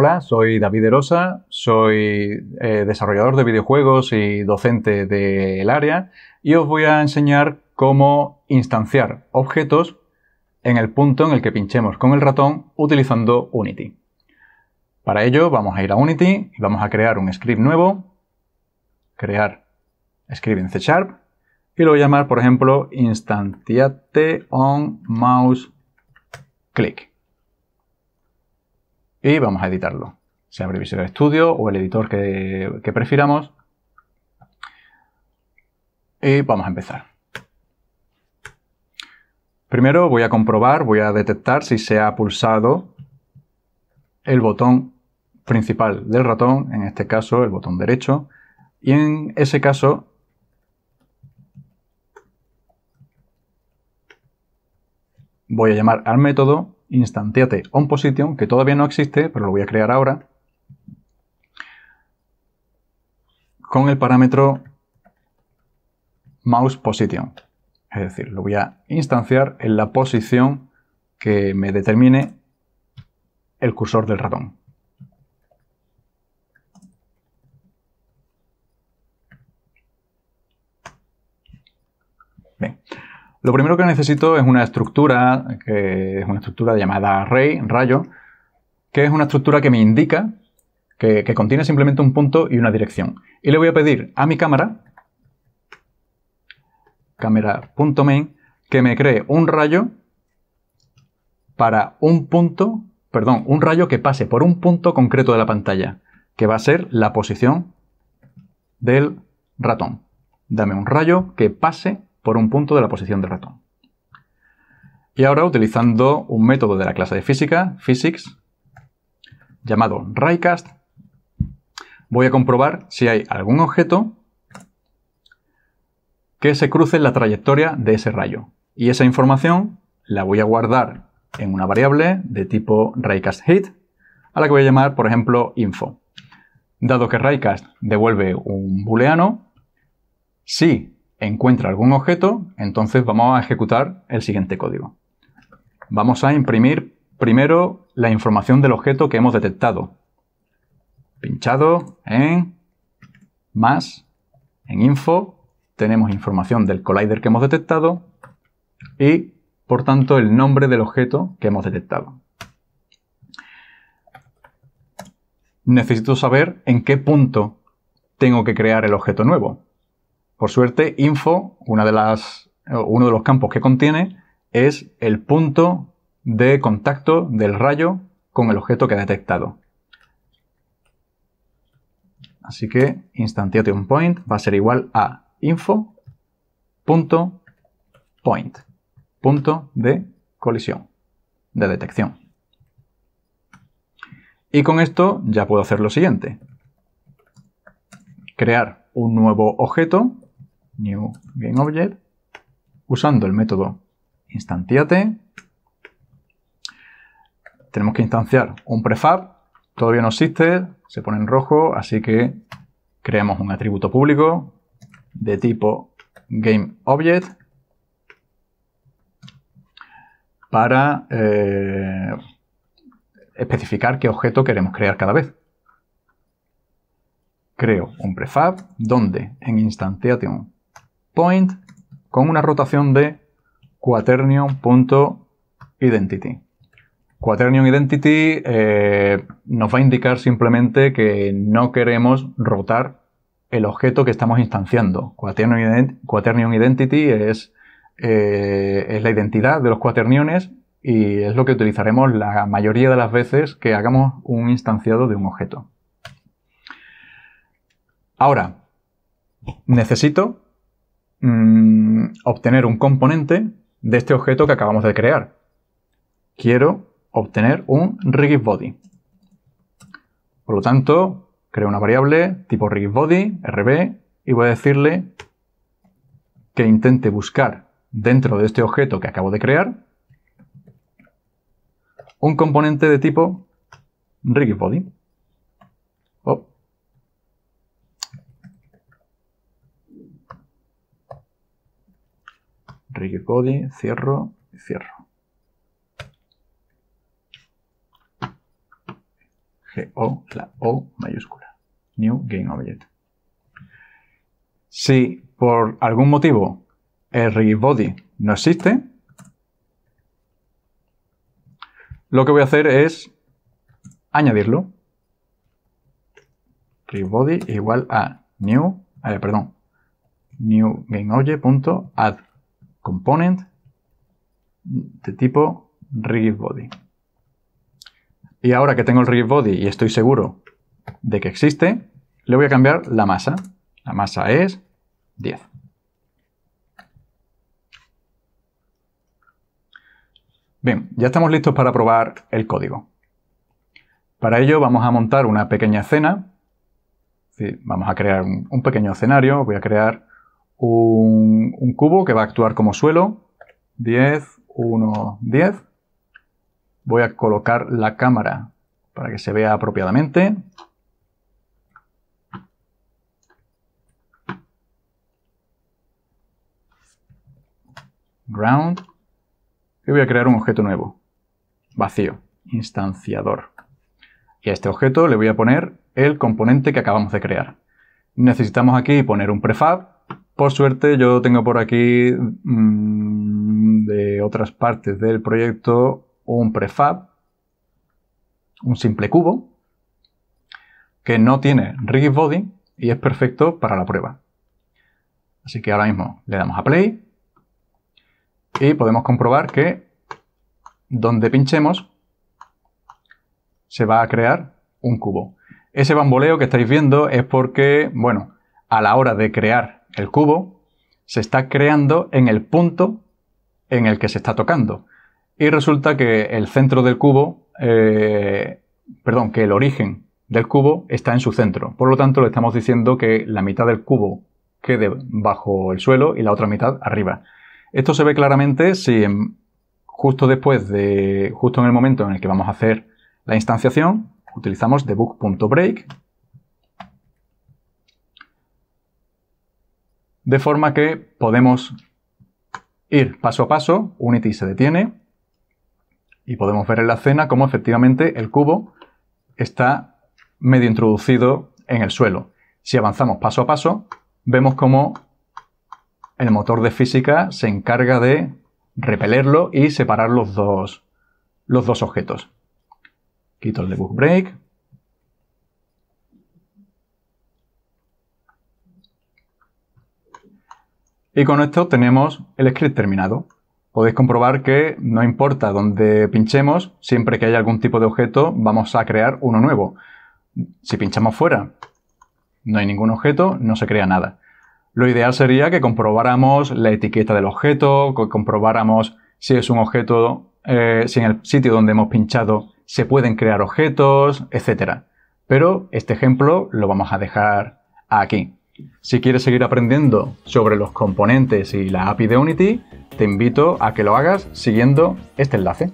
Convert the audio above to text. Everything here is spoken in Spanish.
Hola, soy David Erosa, soy eh, desarrollador de videojuegos y docente del área y os voy a enseñar cómo instanciar objetos en el punto en el que pinchemos con el ratón utilizando Unity. Para ello vamos a ir a Unity y vamos a crear un script nuevo, crear script en C Sharp y lo voy a llamar, por ejemplo, Instanciate on mouse click y vamos a editarlo. Se abre Visual Studio o el editor que, que prefiramos. Y vamos a empezar. Primero voy a comprobar, voy a detectar si se ha pulsado el botón principal del ratón, en este caso el botón derecho, y en ese caso voy a llamar al método instantiate onPosition, que todavía no existe, pero lo voy a crear ahora, con el parámetro mousePosition. Es decir, lo voy a instanciar en la posición que me determine el cursor del ratón. Bien. Lo primero que necesito es una estructura, que es una estructura llamada array, rayo, que es una estructura que me indica que, contiene simplemente un punto y una dirección. Y le voy a pedir a mi cámara, cámara.main, que me cree un rayo para un punto, perdón, un rayo que pase por un punto concreto de la pantalla, que va a ser la posición del ratón. Dame un rayo que pase por un punto de la posición del ratón. Y ahora utilizando un método de la clase de física, physics, llamado raycast, voy a comprobar si hay algún objeto que se cruce en la trayectoria de ese rayo. Y esa información la voy a guardar en una variable de tipo raycastHit a la que voy a llamar, por ejemplo, info. Dado que raycast devuelve un booleano, sí encuentra algún objeto, entonces vamos a ejecutar el siguiente código. Vamos a imprimir primero la información del objeto que hemos detectado. Pinchado en más, en info, tenemos información del collider que hemos detectado y, por tanto, el nombre del objeto que hemos detectado. Necesito saber en qué punto tengo que crear el objeto nuevo. Por suerte, info, eh, uno de los campos que contiene, es el punto de contacto del rayo con el objeto que ha detectado. Así que instantiation point va a ser igual a info.point, punto de colisión, de detección. Y con esto ya puedo hacer lo siguiente. Crear un nuevo objeto new GameObject usando el método instantiate. Tenemos que instanciar un prefab, todavía no existe, se pone en rojo, así que creamos un atributo público de tipo GameObject para eh, especificar qué objeto queremos crear cada vez. Creo un prefab donde en instantiation point con una rotación de quaternion.identity. Quaternion Identity eh, nos va a indicar simplemente que no queremos rotar el objeto que estamos instanciando. Quaternion, Identity es, eh, es, la identidad de los cuaterniones y es lo que utilizaremos la mayoría de las veces que hagamos un instanciado de un objeto. Ahora, necesito Mm, obtener un componente de este objeto que acabamos de crear. Quiero obtener un RigidBody. Por lo tanto, creo una variable tipo RigidBody, rb, y voy a decirle que intente buscar dentro de este objeto que acabo de crear un componente de tipo RigidBody. body. Enrique cierro y cierro. GO, la O mayúscula. New Game Si por algún motivo el body no existe, lo que voy a hacer es añadirlo. Rigid igual a new, eh, perdón, new game add component de tipo rigid body. Y ahora que tengo el rigid body y estoy seguro de que existe, le voy a cambiar la masa. La masa es 10. Bien, ya estamos listos para probar el código. Para ello vamos a montar una pequeña escena. vamos a crear un pequeño escenario. Voy a crear un, cubo que va a actuar como suelo. 10, 1, 10. Voy a colocar la cámara para que se vea apropiadamente. ground. Y voy a crear un objeto nuevo, vacío, instanciador. Y a este objeto le voy a poner el componente que acabamos de crear. Necesitamos aquí poner un prefab por suerte yo tengo por aquí mm, de otras partes del proyecto un prefab, un simple cubo, que no tiene rigid body y es perfecto para la prueba. Así que ahora mismo le damos a play y podemos comprobar que donde pinchemos se va a crear un cubo. Ese bamboleo que estáis viendo es porque, bueno, a la hora de crear el cubo, se está creando en el punto en el que se está tocando. Y resulta que el centro del cubo, eh, perdón, que el origen del cubo está en su centro. Por lo tanto, le estamos diciendo que la mitad del cubo quede bajo el suelo y la otra mitad arriba. Esto se ve claramente si justo después de, justo en el momento en el que vamos a hacer la instanciación, utilizamos debug.break de forma que podemos ir paso a paso, Unity se detiene y podemos ver en la escena cómo efectivamente el cubo está medio introducido en el suelo. Si avanzamos paso a paso, vemos cómo el motor de física se encarga de repelerlo y separar los dos, los dos objetos. Quito el debug break Y con esto tenemos el script terminado. Podéis comprobar que no importa dónde pinchemos, siempre que haya algún tipo de objeto vamos a crear uno nuevo. Si pinchamos fuera, no hay ningún objeto, no se crea nada. Lo ideal sería que comprobáramos la etiqueta del objeto, que comprobáramos si es un objeto, eh, si en el sitio donde hemos pinchado se pueden crear objetos, etc. Pero este ejemplo lo vamos a dejar aquí. Si quieres seguir aprendiendo sobre los componentes y la API de Unity, te invito a que lo hagas siguiendo este enlace.